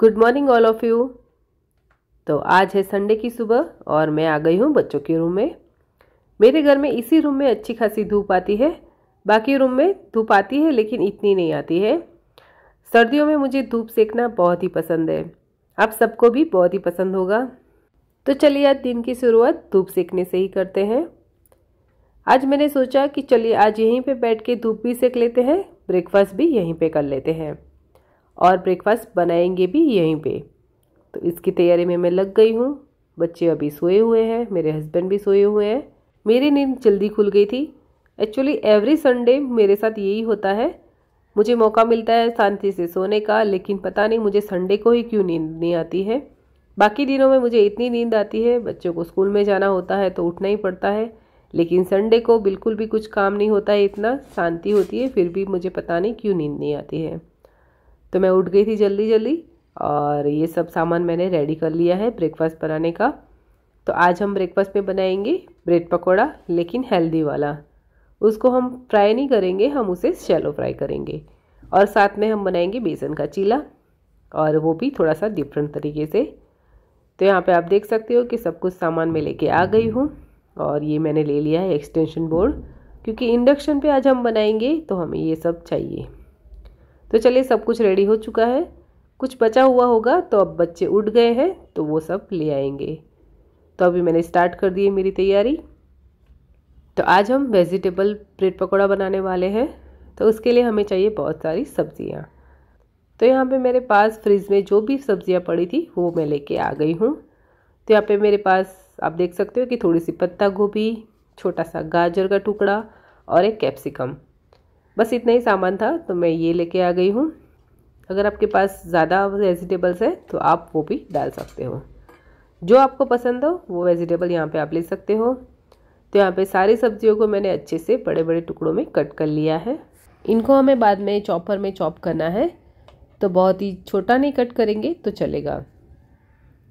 Good morning all of you तो आज है संडे की सुबह और मैं आ गई हूँ बच्चों के रूम में मेरे घर में इसी रूम में अच्छी खासी धूप आती है बाकी रूम में धूप आती है लेकिन इतनी नहीं आती है सर्दियों में मुझे धूप सेकना बहुत ही पसंद है आप सबको भी बहुत ही पसंद होगा तो चलिए आज दिन की शुरुआत धूप सेकने से ही करते हैं आज मैंने सोचा कि चलिए आज यहीं पे बैठ के धूप भी सेक लेते हैं ब्रेकफास्ट भी यहीं पे कर लेते हैं और ब्रेकफास्ट बनाएंगे भी यहीं पे तो इसकी तैयारी में मैं लग गई हूँ बच्चे अभी सोए हुए हैं मेरे हस्बैंड भी सोए हुए हैं मेरी नींद जल्दी खुल गई थी एक्चुअली एवरी संडे मेरे साथ यही होता है मुझे मौका मिलता है शांति से सोने का लेकिन पता नहीं मुझे संडे को ही क्यों नींद नहीं आती है बाकी दिनों में मुझे इतनी नींद आती है बच्चों को स्कूल में जाना होता है तो उठना ही पड़ता है लेकिन संडे को बिल्कुल भी कुछ काम नहीं होता है इतना शांति होती है फिर भी मुझे पता नहीं क्यों नींद नहीं आती है तो मैं उठ गई थी जल्दी जल्दी और ये सब सामान मैंने रेडी कर लिया है ब्रेकफास्ट बनाने का तो आज हम ब्रेकफास्ट में बनाएंगे ब्रेड पकौड़ा लेकिन हेल्दी वाला उसको हम फ्राई नहीं करेंगे हम उसे शैलो फ्राई करेंगे और साथ में हम बनाएंगे बेसन का चीला और वो भी थोड़ा सा डिफरेंट तरीके से तो यहाँ पे आप देख सकते हो कि सब कुछ सामान मैं लेके आ गई हूँ और ये मैंने ले लिया है एक्सटेंशन बोर्ड क्योंकि इंडक्शन पे आज हम बनाएंगे तो हमें ये सब चाहिए तो चलिए सब कुछ रेडी हो चुका है कुछ बचा हुआ होगा तो अब बच्चे उठ गए हैं तो वो सब ले आएंगे तो अभी मैंने स्टार्ट कर दी है मेरी तैयारी तो आज हम वेजिटेबल ब्रेड पकौड़ा बनाने वाले हैं तो उसके लिए हमें चाहिए बहुत सारी सब्जियाँ तो यहाँ पे मेरे पास फ्रिज में जो भी सब्जियाँ पड़ी थी वो मैं लेके आ गई हूँ तो यहाँ पे मेरे पास आप देख सकते हो कि थोड़ी सी पत्ता गोभी छोटा सा गाजर का टुकड़ा और एक कैप्सिकम बस इतना ही सामान था तो मैं ये लेके आ गई हूँ अगर आपके पास ज़्यादा वेजिटेबल्स है तो आप वो भी डाल सकते हो जो आपको पसंद हो वो वेजिटेबल यहाँ पे आप ले सकते हो तो यहाँ पे सारी सब्जियों को मैंने अच्छे से बड़े बड़े टुकड़ों में कट कर लिया है इनको हमें बाद में चॉपर में चॉप करना है तो बहुत ही छोटा नहीं कट करेंगे तो चलेगा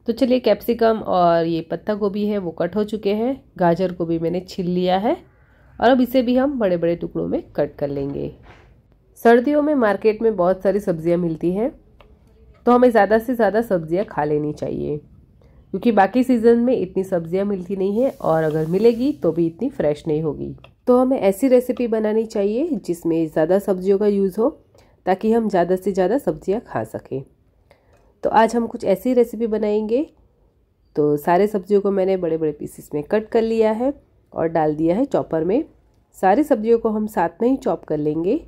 तो चलिए कैप्सिकम और ये पत्ता गोभी है वो कट हो चुके हैं गाजर को भी मैंने छिल लिया है और अब इसे भी हम बड़े बड़े टुकड़ों में कट कर लेंगे सर्दियों में मार्केट में बहुत सारी सब्जियां मिलती हैं तो हमें ज़्यादा से ज़्यादा सब्जियां खा लेनी चाहिए क्योंकि बाकी सीज़न में इतनी सब्जियां मिलती नहीं है और अगर मिलेगी तो भी इतनी फ्रेश नहीं होगी तो हमें ऐसी रेसिपी बनानी चाहिए जिसमें ज़्यादा सब्जियों का यूज़ हो ताकि हम ज़्यादा से ज़्यादा सब्ज़ियाँ खा सकें तो आज हम कुछ ऐसी रेसिपी बनाएंगे तो सारे सब्जियों को मैंने बड़े बड़े पीसेस में कट कर लिया है और डाल दिया है चॉपर में सारी सब्जियों को हम साथ में ही चॉप कर लेंगे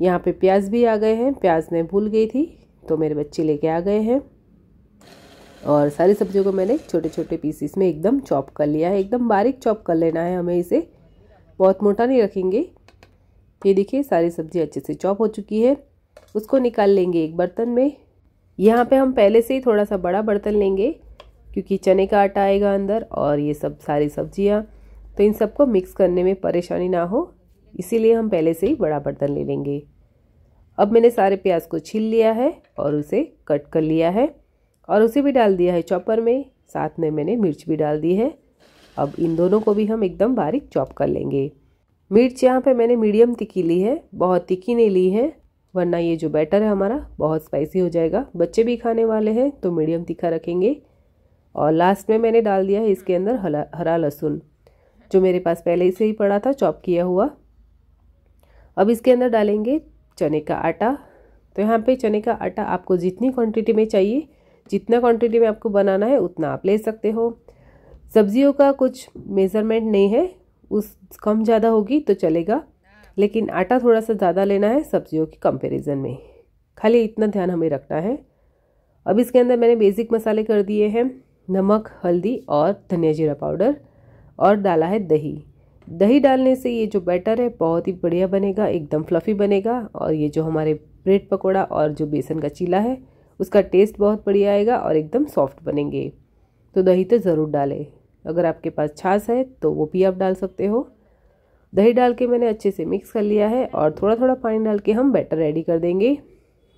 यहाँ पे प्याज भी आ गए हैं प्याज मैं भूल गई थी तो मेरे बच्चे लेके आ गए हैं और सारी सब्जियों को मैंने छोटे छोटे पीसीस में एकदम चॉप कर लिया है एकदम बारीक चॉप कर लेना है हमें इसे बहुत मोटा नहीं रखेंगे ये देखिए सारी सब्जी अच्छे से चॉप हो चुकी है उसको निकाल लेंगे एक बर्तन में यहाँ पे हम पहले से ही थोड़ा सा बड़ा बर्तन लेंगे क्योंकि चने का आटा आएगा अंदर और ये सब सारी सब्जियाँ तो इन सबको मिक्स करने में परेशानी ना हो इसीलिए हम पहले से ही बड़ा बर्तन ले लेंगे अब मैंने सारे प्याज को छील लिया है और उसे कट कर लिया है और उसे भी डाल दिया है चॉपर में साथ में मैंने मिर्च भी डाल दी है अब इन दोनों को भी हम एकदम बारीक चॉप कर लेंगे मिर्च यहाँ पे मैंने मीडियम तिखी ली है बहुत तिखी नहीं ली है वरना ये जो बैटर है हमारा बहुत स्पाइसी हो जाएगा बच्चे भी खाने वाले हैं तो मीडियम तिखा रखेंगे और लास्ट में मैंने डाल दिया है इसके अंदर हरा लहसुन जो मेरे पास पहले से ही पड़ा था चॉप किया हुआ अब इसके अंदर डालेंगे चने का आटा तो यहाँ पे चने का आटा आपको जितनी क्वांटिटी में चाहिए जितना क्वांटिटी में आपको बनाना है उतना आप ले सकते हो सब्जियों का कुछ मेज़रमेंट नहीं है उस कम ज़्यादा होगी तो चलेगा लेकिन आटा थोड़ा सा ज़्यादा लेना है सब्जियों के कंपेरिजन में खाली इतना ध्यान हमें रखना है अब इसके अंदर मैंने बेसिक मसाले कर दिए हैं नमक हल्दी और धनिया जीरा पाउडर और डाला है दही दही डालने से ये जो बैटर है बहुत ही बढ़िया बनेगा एकदम फ्लफ़ी बनेगा और ये जो हमारे ब्रेड पकौड़ा और जो बेसन का चीला है उसका टेस्ट बहुत बढ़िया आएगा और एकदम सॉफ्ट बनेंगे तो दही तो ज़रूर डालें अगर आपके पास छाछ है तो वो भी आप डाल सकते हो दही डाल के मैंने अच्छे से मिक्स कर लिया है और थोड़ा थोड़ा पानी डाल के हम बैटर रेडी कर देंगे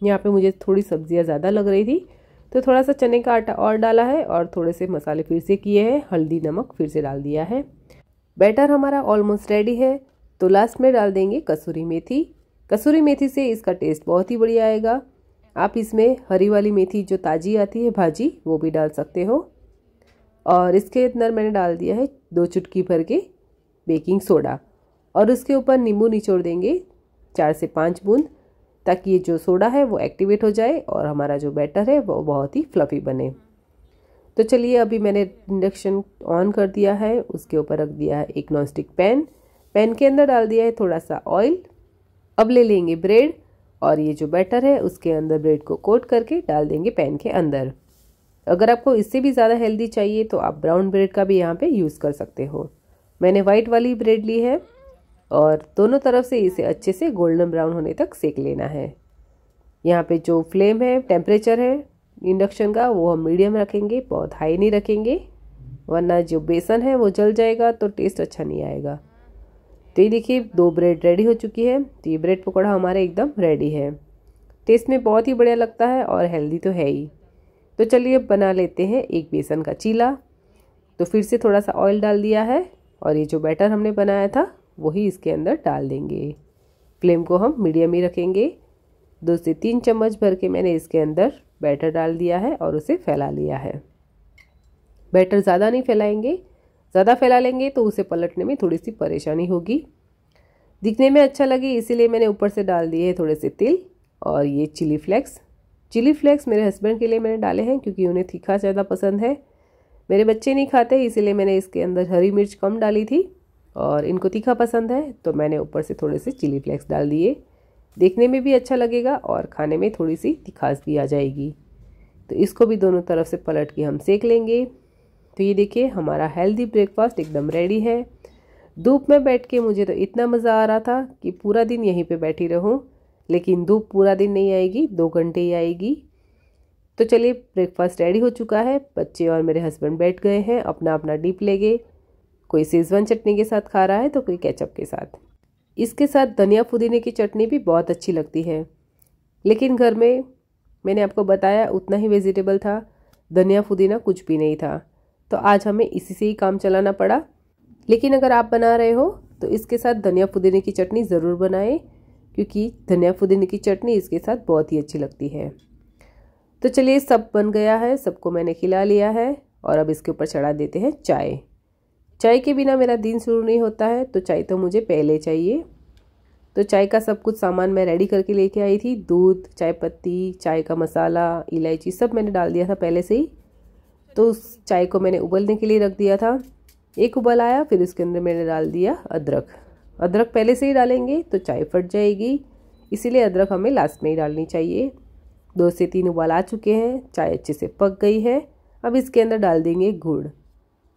यहाँ पे मुझे थोड़ी सब्ज़ियाँ ज़्यादा लग रही थी तो थोड़ा सा चने का आटा और डाला है और थोड़े से मसाले फिर से किए हैं हल्दी नमक फिर से डाल दिया है बैटर हमारा ऑलमोस्ट रेडी है तो लास्ट में डाल देंगे कसूरी मेथी कसूरी मेथी से इसका टेस्ट बहुत ही बढ़िया आएगा आप इसमें हरी वाली मेथी जो ताज़ी आती है भाजी वो भी डाल सकते हो और इसके अंदर मैंने डाल दिया है दो चुटकी भर के बेकिंग सोडा और उसके ऊपर नींबू निचोड़ देंगे चार से पाँच बूंद ताकि ये जो सोडा है वो एक्टिवेट हो जाए और हमारा जो बैटर है वो बहुत ही फ्लफ़ी बने तो चलिए अभी मैंने इंडक्शन ऑन कर दिया है उसके ऊपर रख दिया है एक नॉनस्टिक पैन पैन के अंदर डाल दिया है थोड़ा सा ऑयल अब ले लेंगे ब्रेड और ये जो बैटर है उसके अंदर ब्रेड को कोट करके डाल देंगे पैन के अंदर अगर आपको इससे भी ज़्यादा हेल्दी चाहिए तो आप ब्राउन ब्रेड का भी यहाँ पे यूज़ कर सकते हो मैंने वाइट वाली ब्रेड ली है और दोनों तरफ से इसे हाँ। अच्छे से गोल्डन ब्राउन होने तक सेक लेना है यहाँ पे जो फ्लेम है टेम्परेचर है इंडक्शन का वो हम मीडियम रखेंगे बहुत हाई नहीं रखेंगे वरना जो बेसन है वो जल जाएगा तो टेस्ट अच्छा नहीं आएगा तो ये देखिए दो ब्रेड रेडी हो चुकी है तो ये ब्रेड पकौड़ा हमारा एकदम रेडी है टेस्ट में बहुत ही बढ़िया लगता है और हेल्दी तो है ही तो चलिए बना लेते हैं एक बेसन का चीला तो फिर से थोड़ा सा ऑयल डाल दिया है और ये जो बैटर हमने बनाया था वही इसके अंदर डाल देंगे फ्लेम को हम मीडियम ही रखेंगे दो से तीन चम्मच भर के मैंने इसके अंदर बैटर डाल दिया है और उसे फैला लिया है बैटर ज़्यादा नहीं फैलाएंगे ज़्यादा फैला लेंगे तो उसे पलटने में थोड़ी सी परेशानी होगी दिखने में अच्छा लगे इसीलिए मैंने ऊपर से डाल दिए है थोड़े से तिल और ये चिली फ्लेक्स चिली फ्लेक्स मेरे हस्बैंड के लिए मैंने डाले हैं क्योंकि उन्हें तीखा ज़्यादा पसंद है मेरे बच्चे नहीं खाते इसीलिए मैंने इसके अंदर हरी मिर्च कम डाली थी और इनको तीखा पसंद है तो मैंने ऊपर से थोड़े से चिली फ्लेक्स डाल दिए देखने में भी अच्छा लगेगा और खाने में थोड़ी सी तिखास भी आ जाएगी तो इसको भी दोनों तरफ से पलट के हम सेक लेंगे तो ये देखिए हमारा हेल्दी ब्रेकफास्ट एकदम रेडी है धूप में बैठ के मुझे तो इतना मज़ा आ रहा था कि पूरा दिन यहीं पे बैठी रहूँ लेकिन धूप पूरा दिन नहीं आएगी दो घंटे ही आएगी तो चलिए ब्रेकफास्ट रेडी हो चुका है बच्चे और मेरे हस्बैंड बैठ गए हैं अपना अपना डीप ले गए कोई सेजवान चटनी के साथ खा रहा है तो कोई केचप के साथ इसके साथ धनिया पुदीने की चटनी भी बहुत अच्छी लगती है लेकिन घर में मैंने आपको बताया उतना ही वेजिटेबल था धनिया पुदीना कुछ भी नहीं था तो आज हमें इसी से ही काम चलाना पड़ा लेकिन अगर आप बना रहे हो तो इसके साथ धनिया पुदीने की चटनी ज़रूर बनाएं क्योंकि धनिया पुदीने की चटनी इसके साथ बहुत ही अच्छी लगती है तो चलिए सब बन गया है सबको मैंने खिला लिया है और अब इसके ऊपर चढ़ा देते हैं चाय चाय के बिना मेरा दिन शुरू नहीं होता है तो चाय तो मुझे पहले चाहिए तो चाय का सब कुछ सामान मैं रेडी करके लेके आई थी दूध चाय पत्ती चाय का मसाला इलायची सब मैंने डाल दिया था पहले से ही तो उस चाय को मैंने उबलने के लिए रख दिया था एक उबल आया फिर उसके अंदर मैंने डाल दिया अदरक अदरक पहले से ही डालेंगे तो चाय फट जाएगी इसीलिए अदरक हमें लास्ट में ही डालनी चाहिए दो से तीन उबाल आ चुके हैं चाय अच्छे से पक गई है अब इसके अंदर डाल देंगे गुड़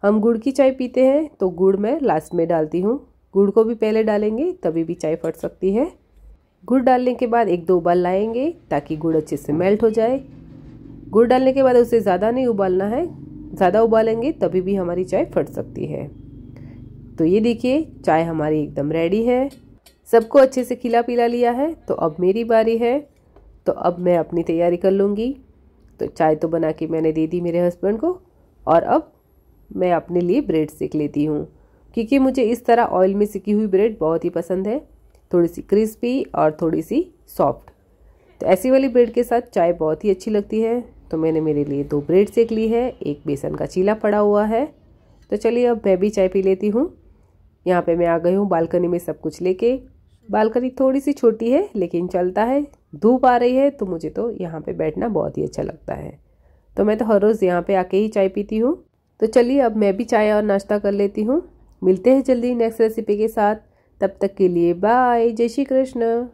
हम गुड़ की चाय पीते हैं तो गुड़ मैं लास्ट में डालती हूँ गुड़ को भी पहले डालेंगे तभी भी चाय फट सकती है गुड़ डालने के बाद एक दो उबाल लाएंगे ताकि गुड़ अच्छे से मेल्ट हो जाए गुड़ डालने के बाद उसे ज़्यादा नहीं उबालना है ज़्यादा उबालेंगे तभी भी हमारी चाय फट सकती है तो ये देखिए चाय हमारी एकदम रेडी है सबको अच्छे से खिला पिला लिया है तो अब मेरी बारी है तो अब मैं अपनी तैयारी कर लूँगी तो चाय तो बना के मैंने दे दी मेरे हस्बैंड को और अब मैं अपने लिए ब्रेड सेक लेती हूँ क्योंकि मुझे इस तरह ऑयल में सिकी हुई ब्रेड बहुत ही पसंद है थोड़ी सी क्रिस्पी और थोड़ी सी सॉफ्ट तो ऐसी वाली ब्रेड के साथ चाय बहुत ही अच्छी लगती है तो मैंने मेरे लिए दो ब्रेड सेक ली है एक बेसन का चीला पड़ा हुआ है तो चलिए अब मैं भी चाय पी लेती हूँ यहाँ पे मैं आ गई हूँ बालकनी में सब कुछ लेके बालकनी थोड़ी सी छोटी है लेकिन चलता है धूप आ रही है तो मुझे तो यहाँ पे बैठना बहुत ही अच्छा लगता है तो मैं तो हर रोज़ यहाँ पे आके ही चाय पीती हूँ तो चलिए अब मैं भी चाय और नाश्ता कर लेती हूँ मिलते हैं जल्दी नेक्स्ट रेसिपी के साथ तब तक के लिए बाय जय श्री कृष्ण